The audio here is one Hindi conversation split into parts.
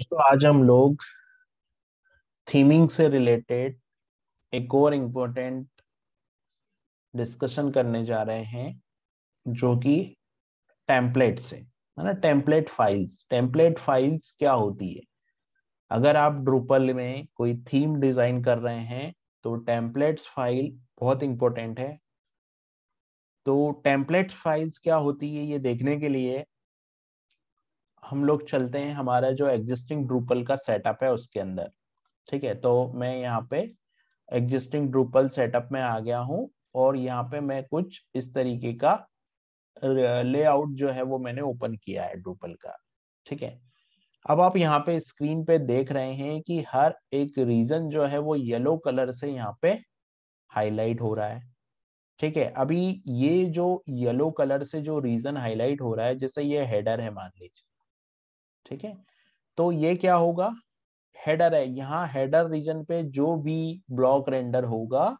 दोस्तों आज हम लोग थीमिंग से रिलेटेड एक और इम्पोर्टेंट डिस्कशन करने जा रहे हैं जो कि टेम्पलेट से है ना टेम्पलेट फाइल्स टेम्पलेट फाइल्स क्या होती है अगर आप ड्रूपल में कोई थीम डिजाइन कर रहे हैं तो टेम्पलेट्स फाइल बहुत इंपॉर्टेंट है तो टेम्पलेट्स फाइल्स क्या होती है ये देखने के लिए हम लोग चलते हैं हमारा जो एग्जिस्टिंग ड्रूपल का सेटअप है उसके अंदर ठीक है तो मैं यहाँ पे एग्जिस्टिंग ड्रूपल सेटअप में आ गया हूँ और यहाँ पे मैं कुछ इस तरीके का लेआउट जो है वो मैंने ओपन किया है ड्रूपल का ठीक है अब आप यहाँ पे स्क्रीन पे देख रहे हैं कि हर एक रीजन जो है वो येलो कलर से यहाँ पे हाईलाइट हो रहा है ठीक है अभी ये जो येलो कलर से जो रीजन हाईलाइट हो रहा है जैसे ये हेडर है मान लीजिए ठीक है तो ये क्या होगा हेडर है यहाँ हेडर रीजन पे जो भी ब्लॉक रेंडर होगा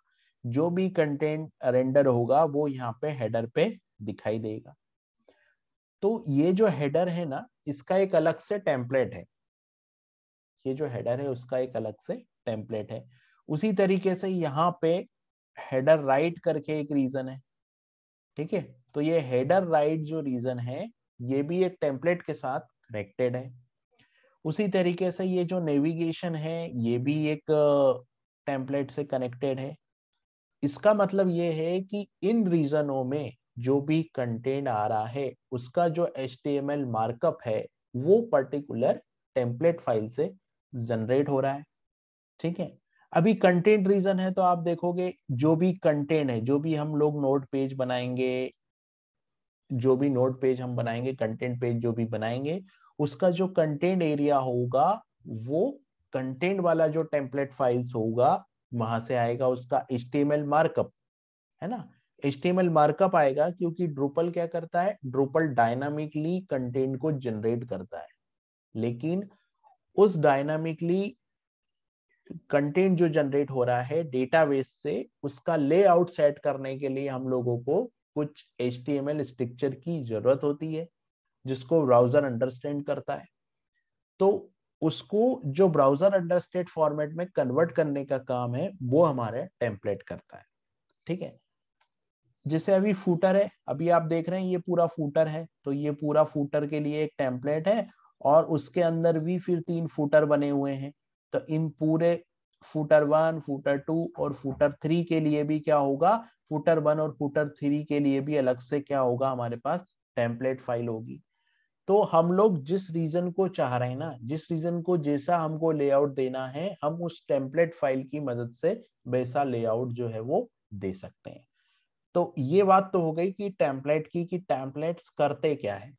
जो भी कंटेंट रेंडर होगा वो यहाँ पे हेडर पे दिखाई देगा तो ये जो हेडर है ना इसका एक अलग से टेम्पलेट है ये जो हेडर है उसका एक अलग से टेम्पलेट है उसी तरीके से यहाँ पे हेडर राइट करके एक रीजन है ठीक है तो ये हेडर राइट जो रीजन है ये भी एक टेम्पलेट के साथ कनेक्टेड है उसी तरीके से ये जो नेविगेशन है ये भी एक टेम्पलेट से कनेक्टेड है इसका मतलब ये है कि इन रीजनों में जो भी कंटेंट आ रहा है उसका जो एच मार्कअप है वो पर्टिकुलर टेम्पलेट फाइल से जनरेट हो रहा है ठीक है अभी कंटेंट रीजन है तो आप देखोगे जो भी कंटेंट है जो भी हम लोग नोट पेज बनाएंगे जो भी नोट पेज हम बनाएंगे कंटेंट पेज जो भी बनाएंगे उसका जो कंटेंट एरिया होगा वो कंटेंट वाला जो टेम्पलेट फाइल्स होगा वहां से आएगा उसका एस्टीमेल मार्कअप है ना एस्टीमेल मार्कअप आएगा क्योंकि ड्रुपल क्या करता है ड्रुपल डायनामिकली कंटेंट को जनरेट करता है लेकिन उस डायनामिकली कंटेंट जो जनरेट हो रहा है डेटाबेस से उसका लेआउट सेट करने के लिए हम लोगों को कुछ एच टी स्ट्रक्चर की जरूरत होती है जिसको ब्राउजर अंडरस्टैंड करता है तो उसको जो ब्राउजर अंडरस्टेड फॉर्मेट में कन्वर्ट करने का काम है वो हमारे टेम्पलेट करता है ठीक है जैसे अभी फूटर है अभी आप देख रहे हैं ये पूरा फूटर है तो ये पूरा फूटर के लिए एक टेम्पलेट है और उसके अंदर भी फिर तीन फूटर बने हुए हैं तो इन पूरे फूटर वन फूटर टू और फूटर थ्री के लिए भी क्या होगा फूटर वन और फूटर थ्री के लिए भी अलग से क्या होगा हमारे पास टेम्पलेट फाइल होगी तो हम लोग जिस रीजन को चाह रहे हैं ना जिस रीजन को जैसा हमको लेआउट देना है हम उस टेम्पलेट फाइल की मदद से वैसा लेआउट जो है वो दे सकते हैं तो ये बात तो हो गई कि टेम्पलेट की कि टेम्पलेट्स करते क्या है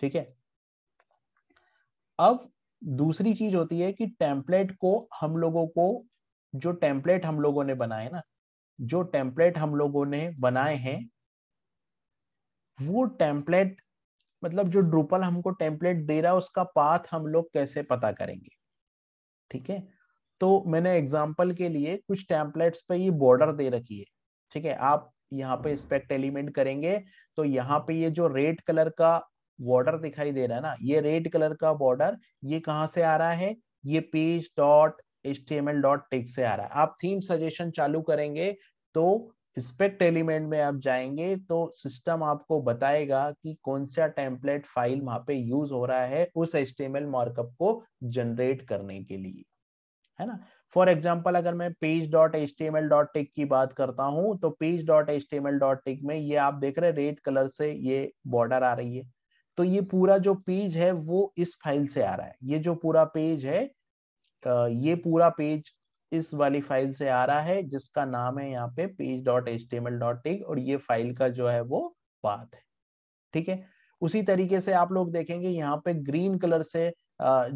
ठीक है अब दूसरी चीज होती है कि टेम्पलेट को हम लोगों को जो टेम्पलेट हम लोगों ने बनाए ना जो टेम्पलेट हम लोगों ने बनाए हैं वो टेम्पलेट मतलब जो ड्रुपल हमको टेम्पलेट दे रहा है उसका पाथ हम लोग कैसे पता करेंगे ठीक है तो मैंने एग्जाम्पल के लिए कुछ टेम्पलेट्स पे ये बॉर्डर दे रखी है ठीक है आप यहाँ पे स्पेक्ट एलिमेंट करेंगे तो यहाँ पे ये जो रेड कलर का बॉर्डर दिखाई दे रहा है ना ये रेड कलर का बॉर्डर ये कहाँ से आ रहा है ये page dot H T M L dot twig से आ रहा है आप थीम सजेशन चालू करेंगे तो स्पेक्ट एलिमेंट में आप जाएंगे तो सिस्टम आपको बताएगा कि कौन सा टेम्पलेट फाइल वहां पे यूज हो रहा है उस एच मार्कअप को जनरेट करने के लिए है ना फॉर एग्जाम्पल अगर मैं page dot H T M L dot twig की बात करता हूँ तो page dot H T M L dot twig में ये आप देख रहे हैं रेड कलर से ये बॉर्डर आ रही है तो ये पूरा जो पेज है वो इस फाइल से आ रहा है ये जो पूरा पेज है ये पूरा पेज इस वाली फाइल से आ रहा है जिसका नाम है यहाँ पे page dot H T M L dot और ये फाइल का जो है वो पाथ है ठीक है उसी तरीके से आप लोग देखेंगे यहाँ पे ग्रीन कलर से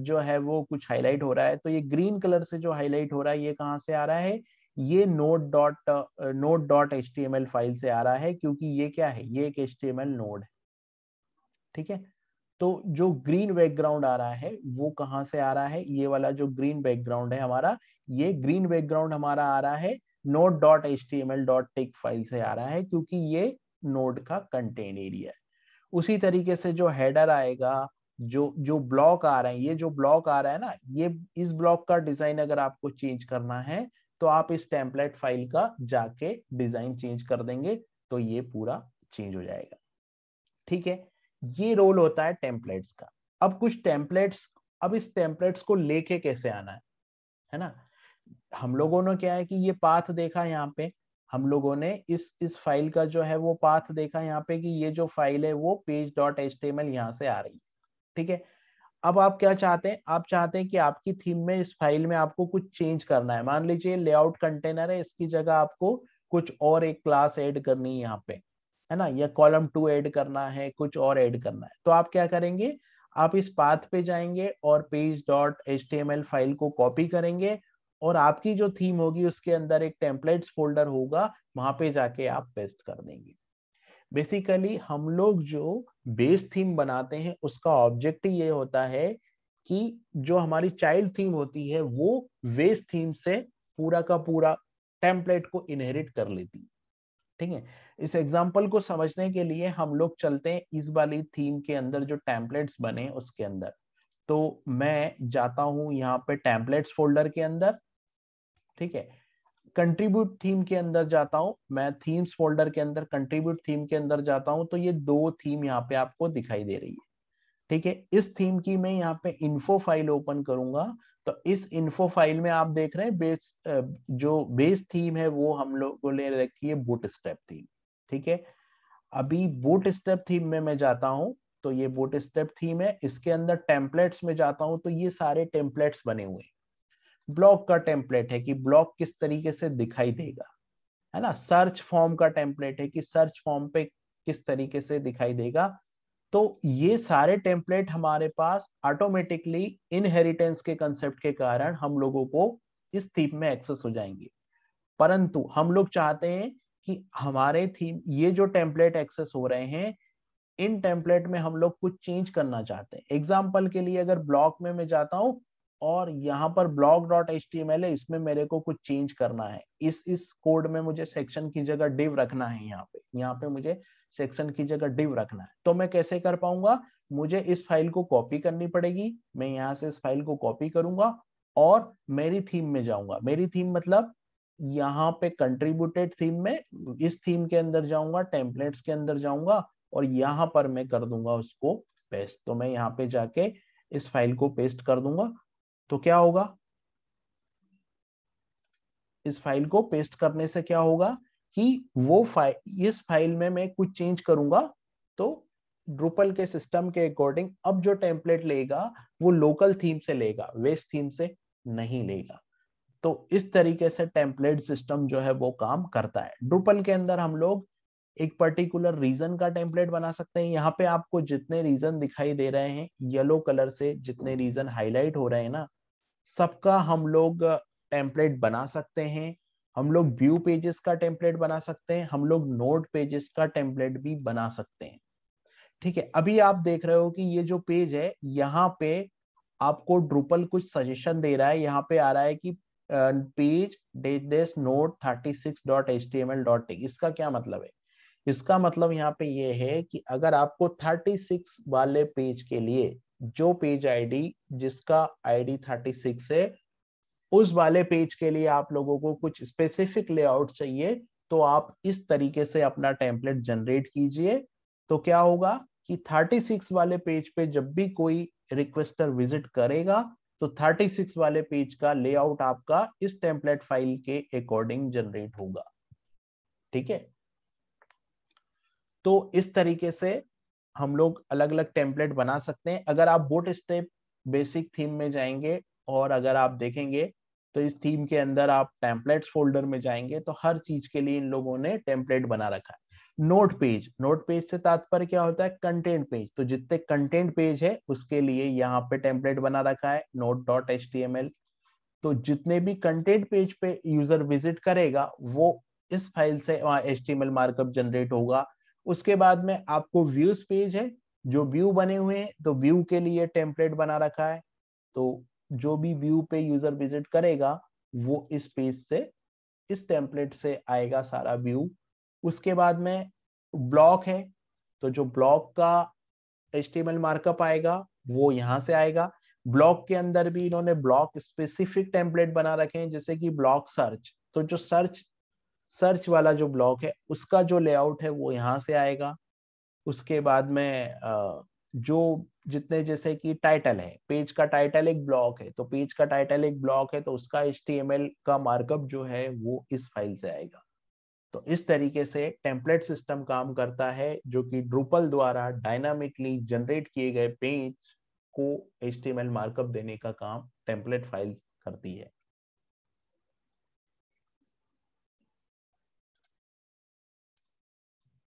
जो है वो कुछ हाईलाइट हो रहा है तो ये ग्रीन कलर से जो हाईलाइट हो रहा है ये कहाँ से आ रहा है ये note dot note dot H T M L file से आ रहा है क्योंकि ये क्या है ये एक H T M L node है ठीक है तो जो ग्रीन बैकग्राउंड आ रहा है वो कहां से आ रहा है ये वाला जो ग्रीन बैकग्राउंड है हमारा ये ग्रीन बैकग्राउंड हमारा आ रहा है node dot H T M L dot tech file से आ रहा है क्योंकि ये नोड का कंटेंट एरिया है उसी तरीके से जो हेडर आएगा जो जो ब्लॉक आ रहा है ये जो ब्लॉक आ रहा है ना ये इस ब्लॉक का डिजाइन अगर आपको चेंज करना है तो आप इस टेम्पलेट फाइल का जाके डिजाइन चेंज कर देंगे तो ये पूरा चेंज हो जाएगा ठीक है ये रोल होता है टेम्पलेट्स का अब कुछ टेम्पलेट्स अब इस टेम्पलेट्स को लेके कैसे आना है है ना हम लोगों ने क्या है कि ये पाथ देखा यहाँ पे हम लोगों ने इस इस फाइल का जो है वो पाथ देखा यहाँ पे कि ये जो फाइल है वो page dot H T M L यहाँ से आ रही है ठीक है अब आप क्या चाहते हैं आप चाहते हैं कि आपकी थीम में इस फाइल में आपको कुछ चेंज करना है मान लीजिए लेआउट कंटेनर है इसकी जगह आपको कुछ और एक क्लास एड करनी है यहाँ पे है ना या कॉलम टू ऐड करना है कुछ और ऐड करना है तो आप क्या करेंगे आप इस पाथ पे जाएंगे और पेज डॉट एच फाइल को कॉपी करेंगे और आपकी जो थीम होगी उसके अंदर एक टेम्पलेट्स फोल्डर होगा वहां पे जाके आप पेस्ट कर देंगे बेसिकली हम लोग जो बेस थीम बनाते हैं उसका ऑब्जेक्ट ये होता है कि जो हमारी चाइल्ड थीम होती है वो बेस थीम से पूरा का पूरा टेम्पलेट को इनहेरिट कर लेती है ठीक है इस एग्जाम्पल को समझने के लिए हम लोग चलते हैं इस वाली थीम के अंदर जो टैंपलेट्स बने उसके अंदर तो मैं जाता हूं यहाँ पे टैंपलेट्स फोल्डर के अंदर ठीक है कंट्रीब्यूट थीम के अंदर जाता हूं मैं थीम्स फोल्डर के अंदर कंट्रीब्यूट थीम के अंदर जाता हूं तो ये दो थीम यहाँ पे आपको दिखाई दे रही है ठीक है इस थीम की मैं यहाँ पे इन्फो फाइल ओपन करूंगा तो इस इन्फो फाइल में आप देख रहे हैं बेस जो बेस थीम है वो हम लोग को ले रखी है बुट स्टेप थीम ठीक है अभी बूट स्टेप थीम में मैं जाता हूं तो ये बूट स्टेप थीम है इसके अंदर टेम्पलेट्स में जाता हूं तो ये सारे टेम्पलेट्स बने हुए हैं ब्लॉक का टेम्पलेट है कि ब्लॉक किस तरीके से दिखाई देगा है ना सर्च फॉर्म का टेम्पलेट है कि सर्च फॉर्म पे किस तरीके से दिखाई देगा तो ये सारे टेम्पलेट हमारे पास ऑटोमेटिकली इनहेरिटेंस के कंसेप्ट के कारण हम लोगों को इस थीम में एक्सेस हो जाएंगे परंतु हम लोग चाहते हैं कि हमारे थीम ये जो टेम्पलेट एक्सेस हो रहे हैं इन टेम्पलेट में हम लोग कुछ चेंज करना चाहते हैं एग्जाम्पल के लिए अगर ब्लॉक में मैं जाता हूँ और यहाँ पर block dot H T M L है इसमें मेरे को कुछ चेंज करना है इस इस कोड में मुझे सेक्शन की जगह डिव रखना है यहाँ पे यहाँ पे मुझे सेक्शन की जगह डिव रखना है तो मैं कैसे कर पाऊंगा मुझे इस फाइल को कॉपी करनी पड़ेगी मैं यहाँ से इस फाइल को कॉपी करूंगा और मेरी थीम में जाऊंगा मेरी थीम मतलब यहाँ पे कंट्रीब्यूटेड थीम में इस थीम के अंदर जाऊंगा टेम्पलेट्स के अंदर जाऊंगा और यहाँ पर मैं कर दूंगा उसको पेस्ट तो मैं यहाँ पे जाके इस फाइल को पेस्ट कर दूंगा तो क्या होगा इस फाइल को पेस्ट करने से क्या होगा कि वो फाइल इस फाइल में मैं कुछ चेंज करूंगा तो ड्रुपल के सिस्टम के अकॉर्डिंग अब जो टेम्पलेट लेगा वो लोकल थीम से लेगा वेस्ट थीम से नहीं लेगा तो इस तरीके से टेम्पलेट सिस्टम जो है वो काम करता है ड्रुपल के अंदर हम लोग एक पर्टिकुलर रीजन का टेम्पलेट बना सकते हैं यहाँ पे आपको जितने रीजन दिखाई दे रहे हैं येलो कलर से जितने रीजन हाईलाइट हो रहे हैं ना सबका हम लोग टेम्पलेट बना सकते हैं हम लोग व्यू पेजेस का टेम्पलेट बना सकते हैं हम लोग नोट पेजेस का टेम्पलेट भी बना सकते हैं ठीक है अभी आप देख रहे हो कि ये जो पेज है यहाँ पे आपको ड्रुपल कुछ सजेशन दे रहा है यहाँ पे आ रहा है कि page days node thirty six dot H T M L dot इसका क्या मतलब है इसका मतलब यहाँ पे ये है कि अगर आपको थर्टी सिक्स वाले पेज के लिए जो पेज आईडी जिसका आईडी थर्टी सिक्स है उस वाले पेज के लिए आप लोगों को कुछ स्पेसिफिक लेआउट चाहिए तो आप इस तरीके से अपना टेम्पलेट जनरेट कीजिए तो क्या होगा कि 36 वाले पेज पे जब भी कोई रिक्वेस्टर विजिट करेगा तो 36 वाले पेज का लेआउट आपका इस टेम्पलेट फाइल के अकॉर्डिंग जनरेट होगा ठीक है तो इस तरीके से हम लोग अलग अलग टेम्पलेट बना सकते हैं अगर आप बोट स्टेप बेसिक थीम में जाएंगे और अगर आप देखेंगे तो इस थीम के अंदर आप टेम्पलेट्स फोल्डर में जाएंगे तो हर चीज के लिए इन लोगों ने टेम्पलेट बना रखा है नोट पेज नोट पेज से तात्पर्य क्या होता है कंटेंट पेज तो जितने कंटेंट पेज है उसके लिए यहाँ पे टेम्पलेट बना रखा है node dot H T M L तो जितने भी कंटेंट पेज पे यूजर विजिट करेगा वो इस फाइल से वहाँ H T M L markup generate होगा उसके बाद में आपको व्यूज पेज है जो व्यू बने हुए हैं तो व्यू के लिए टेम्पलेट बना रखा है तो जो भी व्यू पे यूजर विजिट करेगा वो इस पेज से इस टेम्पलेट से आएगा सारा व्यू उसके बाद में ब्लॉक है तो जो ब्लॉक का एच मार्कअप आएगा वो यहाँ से आएगा ब्लॉक के अंदर भी इन्होंने ब्लॉक स्पेसिफिक टेम्पलेट बना रखे हैं जैसे कि ब्लॉक सर्च तो जो सर्च सर्च वाला जो ब्लॉक है उसका जो लेआउट है वो यहाँ से आएगा उसके बाद में जो जितने जैसे कि टाइटल है पेज का टाइटल एक ब्लॉक है तो पेज का टाइटल एक ब्लॉक है तो उसका एच का मार्कअप जो है वो इस फाइल से आएगा तो इस तरीके से टेम्पलेट सिस्टम काम करता है जो कि ड्रुपल द्वारा डायनामिकली जनरेट किए गए पेज को एच मार्कअप देने का काम टेम्पलेट फाइल्स करती है